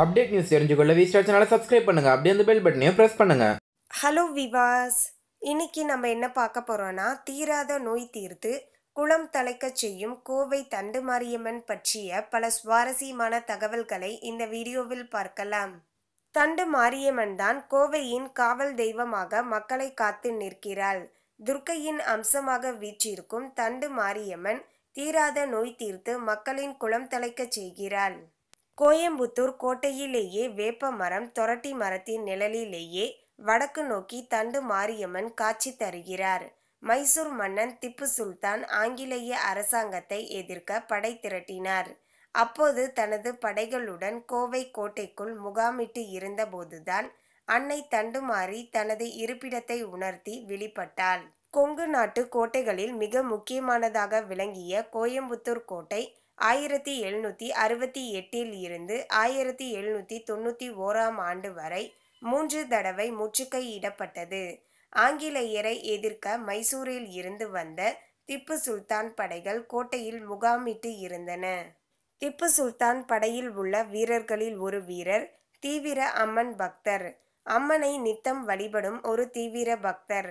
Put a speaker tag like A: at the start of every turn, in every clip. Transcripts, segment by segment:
A: update news தெரிஞ்சுக்கொள்ள V star சேனலை subscribe பண்ணுங்க அப்படியே அந்த பெல் பட்டனையும் பிரஸ் பண்ணுங்க ஹலோ விவாஸ் இன்னைக்கு நம்ம என்ன பார்க்க போகிறோன்னா தீராத நோய் தீர்த்து குளம் தலைக்க செய்யும் கோவை தண்டு மாரியம்மன் பற்றிய பல சுவாரஸ்யமான தகவல்களை இந்த வீடியோவில் பார்க்கலாம் தண்டு மாரியம்மன் தான் கோவையின் காவல் தெய்வமாக மக்களை காத்து நிற்கிறாள் துர்க்கையின் அம்சமாக வீற்றிருக்கும் தண்டு மாரியம்மன் தீராத நோய் தீர்த்து மக்களின் குளம் தலைக்கச் செய்கிறாள் கோயம்புத்தூர் கோட்டையிலேயே வேப்ப மரம் தொரட்டி மரத்தின் நிழலிலேயே வடக்கு நோக்கி தண்டு மாரியம்மன் காட்சி தருகிறார் மைசூர் மன்னன் திப்பு சுல்தான் ஆங்கிலேய அரசாங்கத்தை எதிர்க்க படை திரட்டினார் அப்போது தனது படைகளுடன் கோவை கோட்டைக்குள் முகாமிட்டு இருந்தபோதுதான் அன்னை தண்டுமாறி தனது இருப்பிடத்தை உணர்த்தி வெளிப்பட்டாள் கொங்கு நாட்டு கோட்டைகளில் மிக முக்கியமானதாக விளங்கிய கோயம்புத்தூர் கோட்டை ஆயிரத்தி எழுநூற்றி அறுபத்தி எட்டில் இருந்து ஆயிரத்தி எழுநூற்றி தொண்ணூற்றி ஓராம் ஆண்டு வரை மூன்று தடவை முற்றுகையிடப்பட்டது ஆங்கிலேயரை எதிர்க்க மைசூரில் இருந்து வந்த திப்பு சுல்தான் படைகள் கோட்டையில் முகாமிட்டு இருந்தன திப்பு சுல்தான் படையில் உள்ள வீரர்களில் ஒரு வீரர் தீவிர அம்மன் பக்தர் அம்மனை நித்தம் வழிபடும் ஒரு தீவிர பக்தர்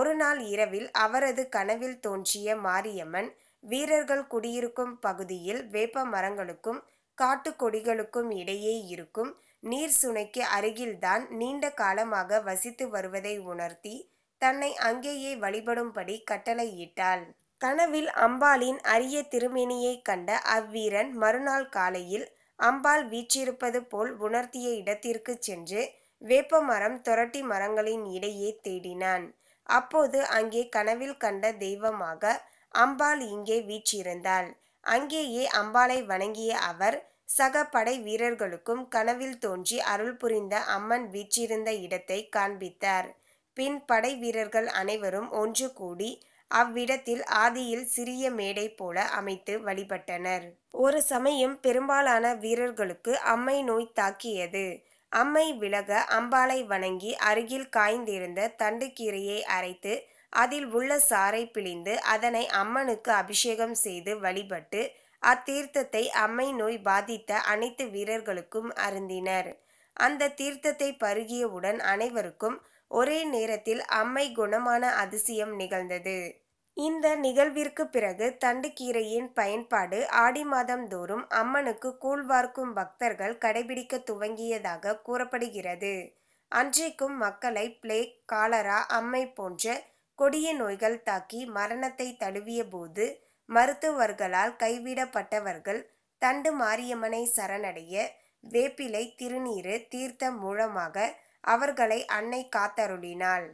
A: ஒரு நாள் இரவில் அவரது கனவில் தோன்றிய மாரியம்மன் வீரர்கள் குடியிருக்கும் பகுதியில் வேப்ப மரங்களுக்கும் காட்டுக் கொடிகளுக்கும் இடையே இருக்கும் நீர் சுனைக்கு அருகில்தான் நீண்ட காலமாக வசித்து வருவதை உணர்த்தி தன்னை அங்கேயே வழிபடும்படி கட்டளையிட்டாள் கனவில் அம்பாளின் அரிய திருமேனியை கண்ட அவ்வீரன் மறுநாள் காலையில் அம்பாள் வீற்றிருப்பது போல் உணர்த்திய இடத்திற்கு சென்று வேப்ப மரம் தொரட்டி மரங்களின் இடையே தேடினான் அப்போது அங்கே கனவில் கண்ட தெய்வமாக அம்பாள் இங்கே வீற்றிருந்தாள் அங்கேயே அம்பாளை வணங்கிய அவர் சக படை வீரர்களுக்கும் கனவில் தோன்றி அருள் புரிந்த அம்மன் வீற்றிருந்த இடத்தை காண்பித்தார் பின் படை வீரர்கள் அனைவரும் ஒன்று கூடி அவ்விடத்தில் ஆதியில் சிறிய மேடை போல அமைத்து வழிபட்டனர் ஒரு சமயம் பெரும்பாலான வீரர்களுக்கு அம்மை நோய் தாக்கியது அம்மை விலக அம்பாளை வணங்கி அருகில் காய்ந்திருந்த தண்டுக்கீரையை அரைத்து அதில் உள்ள சாறை பிழிந்து அதனை அம்மனுக்கு அபிஷேகம் செய்து வழிபட்டு அத்தீர்த்தத்தை அம்மை நோய் பாதித்த அனைத்து வீரர்களுக்கும் அருந்தினர் அந்த தீர்த்தத்தை பருகியவுடன் அனைவருக்கும் ஒரே நேரத்தில் அம்மை குணமான அதிசயம் நிகழ்ந்தது இந்த நிகழ்விற்கு பிறகு தண்டுக்கீரையின் பயன்பாடு ஆடி மாதம் தோறும் அம்மனுக்கு கூழ்வார்க்கும் பக்தர்கள் கடைபிடிக்க துவங்கியதாக கூறப்படுகிறது அன்றைக்கும் மக்களை பிளேக் காலரா அம்மை போன்ற கொடிய நோய்கள் தாக்கி மரணத்தை தழுவிய போது மருத்துவர்களால் கைவிடப்பட்டவர்கள் தண்டு மாரியம்மனை சரணடைய வேப்பிலை திருநீறு தீர்த்தம் மூலமாக அவர்களை அன்னை காத்தருளினாள்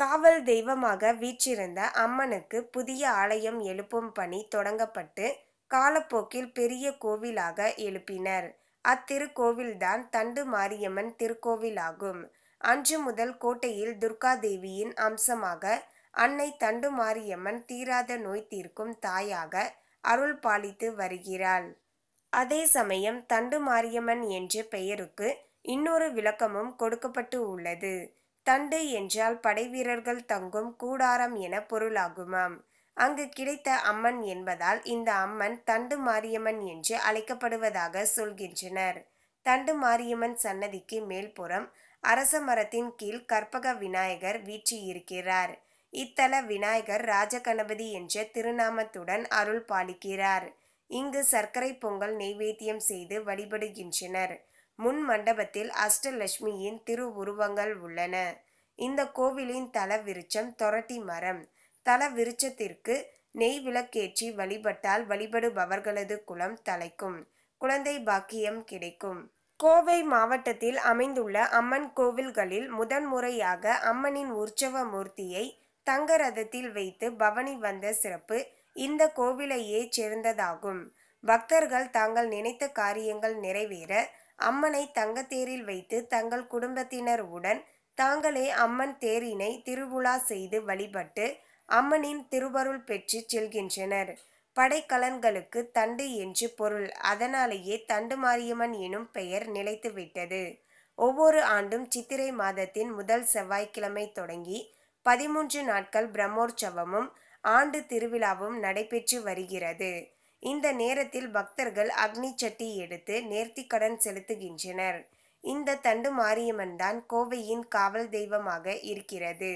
A: காவல் தெய்வமாக வீற்றிருந்த அம்மனுக்கு புதிய ஆலயம் எழுப்பும் பணி தொடங்கப்பட்டு காலப்போக்கில் பெரிய கோவிலாக எழுப்பினர் அத்திருக்கோவில்தான் தண்டு மாரியம்மன் திருக்கோவிலாகும் அன்று முதல் கோட்டையில் துர்கா தேவியின் அம்சமாக அன்னை தண்டு மாரியம்மன் தீராத நோய் தீர்க்கும் தாயாக அருள் பாலித்து வருகிறாள் அதே சமயம் தண்டு மாரியம்மன் என்ற பெயருக்கு இன்னொரு விளக்கமும் கொடுக்கப்பட்டு உள்ளது தண்டு என்றால் படைவீரர்கள் தங்கும் கூடாரம் என பொருளாகுமாம் அங்கு கிடைத்த அம்மன் என்பதால் இந்த அம்மன் தண்டு மாரியம்மன் என்று அழைக்கப்படுவதாக சொல்கின்றனர் தண்டு மாரியம்மன் சன்னதிக்கு மேல்புறம் அரச மரத்தின் கீழ் கற்பக விநாயகர் வீற்றியிருக்கிறார் இத்தல விநாயகர் ராஜகணபதி என்ற திருநாமத்துடன் அருள் பாலிக்கிறார் இங்கு சர்க்கரை பொங்கல் நெய்வேத்தியம் செய்து வழிபடுகின்றனர் முன் மண்டபத்தில் அஷ்டலட்சுமியின் திருவுருவங்கள் உள்ளன இந்த கோவிலின் தல விருச்சம் தொரட்டி மரம் தல விருச்சத்திற்கு நெய் விளக்கேற்றி வழிபட்டால் வழிபடுபவர்களது குலம் தலைக்கும் குழந்தை பாக்கியம் கிடைக்கும் கோவை மாவட்டத்தில் அமைந்துள்ள அம்மன் கோவில்களில் முதன்முறையாக அம்மனின் உற்சவ மூர்த்தியை தங்க ரதத்தில் வைத்து பவனி வந்த சிறப்பு இந்த கோவிலையே சேர்ந்ததாகும் பக்தர்கள் தாங்கள் நினைத்த காரியங்கள் நிறைவேற அம்மனை தங்கத்தேரில் வைத்து தங்கள் குடும்பத்தினர் உடன் தாங்களே அம்மன் தேரினை திருவுலா செய்து வழிபட்டு அம்மனின் திருவருள் பெற்று செல்கின்றனர் படைக்கலன்களுக்கு தண்டு என்று பொருள் அதனாலேயே தண்டு மாரியம்மன் எனும் பெயர் நிலைத்துவிட்டது ஒவ்வொரு ஆண்டும் சித்திரை மாதத்தின் முதல் செவ்வாய்க்கிழமை தொடங்கி பதிமூன்று நாட்கள் பிரம்மோற்சவமும் ஆண்டு திருவிழாவும் நடைபெற்று வருகிறது இந்த நேரத்தில் பக்தர்கள் அக்னி சட்டி எடுத்து நேர்த்திக்கடன் செலுத்துகின்றனர் இந்த தண்டு மாரியம்மன் தான் கோவையின் காவல் தெய்வமாக இருக்கிறது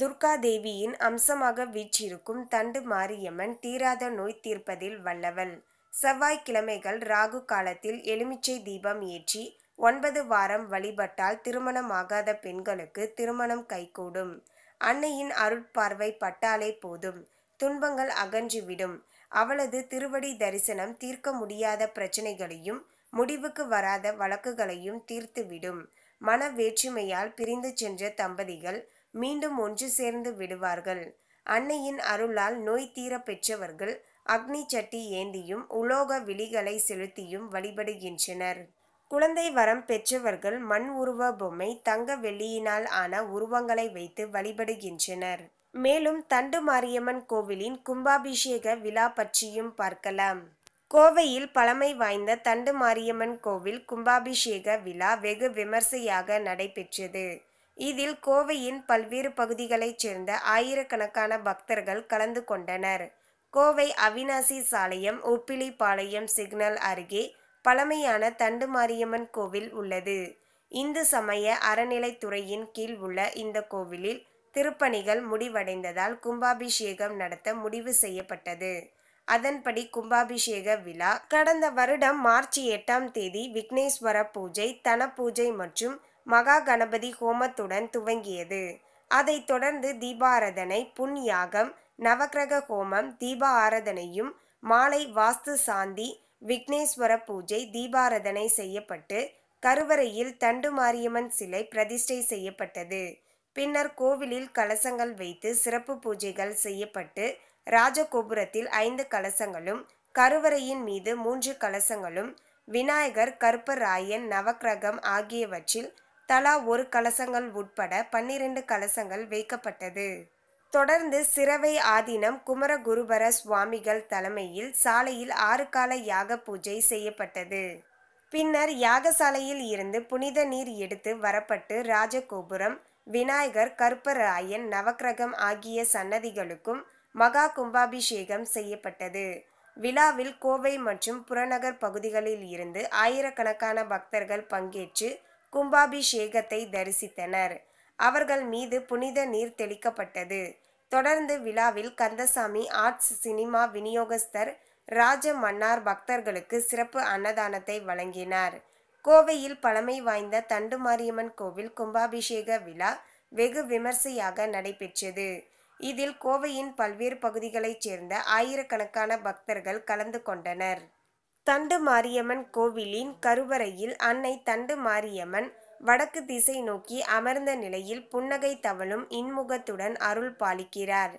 A: துர்கா தேவியின் அம்சமாக வீற்றிருக்கும் தண்டு மாரியம்மன் தீராத நோய் தீர்ப்பதில் வல்லவள் செவ்வாய்க்கிழமைகள் ராகு காலத்தில் எலுமிச்சை தீபம் ஏற்றி ஒன்பது வாரம் வழிபட்டால் திருமணமாகாத பெண்களுக்கு திருமணம் கைகூடும் அன்னையின் அருட்பார்வை பட்டாலே போதும் துன்பங்கள் அகன்றுவிடும் அவளது திருவடி தரிசனம் தீர்க்க முடியாத பிரச்சனைகளையும் முடிவுக்கு வராத வழக்குகளையும் தீர்த்துவிடும் மன வேற்றுமையால் பிரிந்து சென்ற தம்பதிகள் மீண்டும் ஒன்று சேர்ந்து விடுவார்கள் அன்னையின் அருளால் நோய் தீர பெற்றவர்கள் அக்னி சட்டி ஏந்தியும் உலோக விழிகளை செலுத்தியும் வழிபடுகின்றனர் குழந்தை வரம் பெற்றவர்கள் மண் உருவ பொம்மை தங்க வெள்ளியினால் ஆன உருவங்களை வைத்து வழிபடுகின்றனர் மேலும் தண்டு மாரியம்மன் கோவிலின் கும்பாபிஷேக விழா பற்றியும் பார்க்கலாம் கோவையில் பழமை வாய்ந்த தண்டு மாரியம்மன் கோவில் கும்பாபிஷேக விழா வெகு விமர்சையாக நடைபெற்றது இதில் கோவையின் பல்வேறு பகுதிகளைச் சேர்ந்த ஆயிரக்கணக்கான பக்தர்கள் கலந்து கொண்டனர் கோவை அவினாசி சாலையம் உப்பிலிப்பாளையம் சிக்னல் அருகே பழமையான தண்டு மாரியம்மன் கோவில் உள்ளது இந்து சமய அறநிலைத்துறையின் கீழ் உள்ள இந்த கோவிலில் திருப்பணிகள் முடிவடைந்ததால் கும்பாபிஷேகம் நடத்த முடிவு செய்யப்பட்டது அதன்படி கும்பாபிஷேக விழா கடந்த வருடம் மார்ச் எட்டாம் தேதி விக்னேஸ்வர பூஜை தன பூஜை மற்றும் மகா கணபதி ஹோமத்துடன் துவங்கியது அதைத் தொடர்ந்து தீபாராதனை புன் யாகம் நவக்கிரக ஹோமம் தீப ஆராதனையும் மாலை வாஸ்து சாந்தி விக்னேஸ்வர பூஜை தீபாரதனை செய்யப்பட்டு கருவறையில் தண்டு மாரியம்மன் சிலை பிரதிஷ்டை செய்யப்பட்டது பின்னர் கோவிலில் கலசங்கள் வைத்து சிறப்பு பூஜைகள் செய்யப்பட்டு ராஜகோபுரத்தில் ஐந்து கலசங்களும் கருவறையின் மீது மூன்று கலசங்களும் விநாயகர் கருப்பராயன் நவக்கிரகம் ஆகியவற்றில் தலா ஒரு கலசங்கள் உட்பட பன்னிரண்டு கலசங்கள் வைக்கப்பட்டது தொடர்ந்து சிறவை ஆதீனம் குமரகுருபர சுவாமிகள் தலைமையில் சாலையில் ஆறு கால யாக பூஜை செய்யப்பட்டது பின்னர் யாகசாலையில் இருந்து புனித நீர் எடுத்து வரப்பட்டு ராஜகோபுரம் விநாயகர் கருப்பராயன் நவக்கிரகம் ஆகிய சன்னதிகளுக்கும் மகா கும்பாபிஷேகம் செய்யப்பட்டது விழாவில் கோவை மற்றும் புறநகர் பகுதிகளில் இருந்து ஆயிரக்கணக்கான பக்தர்கள் பங்கேற்று கும்பாபிஷேகத்தை தரிசித்தனர் அவர்கள் மீது புனித நீர் தெளிக்கப்பட்டது தொடர்ந்து விழாவில் கந்தசாமி ஆர்ட்ஸ் சினிமா விநியோகஸ்தர் ராஜ மன்னார் பக்தர்களுக்கு சிறப்பு அன்னதானத்தை வழங்கினார் கோவையில் பழமை வாய்ந்த தண்டு மாரியம்மன் கோவில் கும்பாபிஷேக விழா வெகு விமர்சையாக நடைபெற்றது இதில் கோவையின் பல்வேறு பகுதிகளைச் சேர்ந்த ஆயிரக்கணக்கான பக்தர்கள் கலந்து கொண்டனர் தண்டு மாரியம்மன் கோவிலின் கருவறையில் அன்னை தண்டு மாரியம்மன் வடக்கு திசை நோக்கி அமர்ந்த நிலையில் புன்னகை தவளும் இன்முகத்துடன் அருள் பாலிக்கிறார்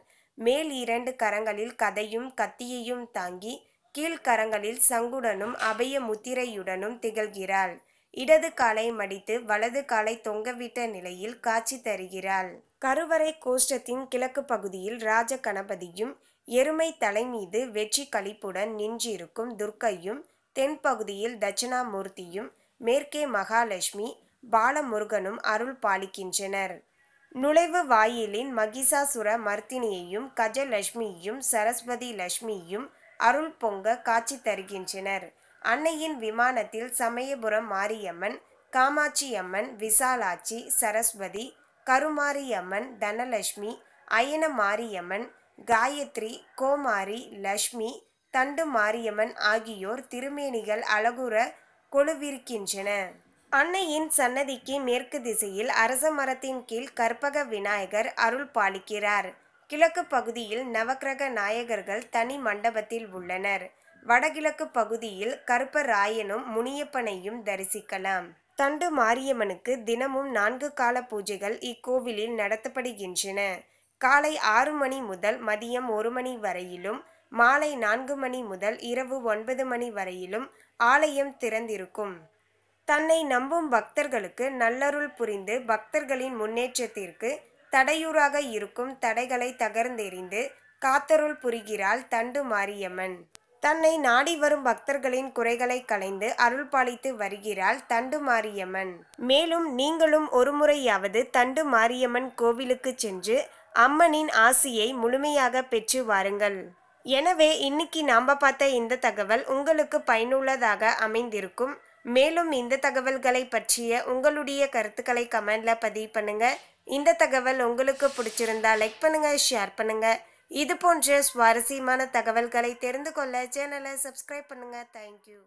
A: மேல் இரண்டு கரங்களில் கதையும் கத்தியையும் தாங்கி கீழ்கரங்களில் சங்குடனும் அபய முத்திரையுடனும் திகழ்கிறாள் இடது காலை மடித்து வலது காலை தொங்கவிட்ட நிலையில் காட்சி தருகிறாள் கருவறை கோஷ்டத்தின் கிழக்கு பகுதியில் ராஜ கணபதியும் எருமை தலை மீது வெற்றி கழிப்புடன் நின்றிருக்கும் துர்க்கையும் தென்பகுதியில் தட்சிணாமூர்த்தியும் மேற்கே மகாலட்சுமி பாலமுருகனும் அருள் பாலிக்கின்றனர் நுழைவு வாயிலின் மகிஷாசுர மர்த்தினியையும் கஜலட்சுமியும் சரஸ்வதி லட்சுமியும் அருள் பொங்க காட்சி தருகின்றனர் அன்னையின் விமானத்தில் சமயபுரம் மாரியம்மன் காமாட்சி அம்மன் விசாலாட்சி சரஸ்வதி கருமாரியம்மன் தனலட்சுமி அயன மாரியம்மன் காயத்ரி கோமாரி லட்சுமி தண்டு மாரியம்மன் ஆகியோர் திருமேனிகள் அழகுற கொழுவிருக்கின்றன அன்னையின் சன்னதிக்கு மேற்கு திசையில் அரச மரத்தின் கீழ் கற்பக விநாயகர் அருள் பாலிக்கிறார் கிழக்கு பகுதியில் நவக்கிரக நாயகர்கள் தனி மண்டபத்தில் உள்ளனர் வடகிழக்கு பகுதியில் கருப்பராயனும் முனியப்பனையும் தரிசிக்கலாம் தண்டு மாரியம்மனுக்கு தினமும் நான்கு கால பூஜைகள் இக்கோவிலில் நடத்தப்படுகின்றன காலை ஆறு மணி முதல் மதியம் ஒரு மணி வரையிலும் மாலை நான்கு மணி முதல் இரவு ஒன்பது மணி வரையிலும் ஆலயம் திறந்திருக்கும் தன்னை நம்பும் பக்தர்களுக்கு நல்லருள் புரிந்து பக்தர்களின் முன்னேற்றத்திற்கு தடையூறாக இருக்கும் தடைகளை தகர்ந்தெறிந்து காத்தருள் புரிகிறாள் தண்டு மாரியம்மன் தன்னை நாடி வரும் பக்தர்களின் குறைகளை களைந்து அருள் பாலித்து வருகிறாள் தண்டு மாரியம்மன் மேலும் நீங்களும் ஒருமுறையாவது தண்டு மாரியம்மன் கோவிலுக்கு சென்று அம்மனின் ஆசியை முழுமையாக பெற்று வாருங்கள் எனவே இன்னைக்கு நாம் பார்த்த இந்த தகவல் உங்களுக்கு பயனுள்ளதாக அமைந்திருக்கும் மேலும் இந்த தகவல்களை பற்றிய உங்களுடைய கருத்துக்களை கமெண்ட்ல பதிவு பண்ணுங்க இந்த தகவல் உங்களுக்கு பிடிச்சிருந்தா லைக் பண்ணுங்க ஷேர் பண்ணுங்க இது போன்ற சுவாரஸ்யமான தகவல்களை தெரிந்து கொள்ள சேனலை சப்ஸ்கிரைப் பண்ணுங்க தேங்க்யூ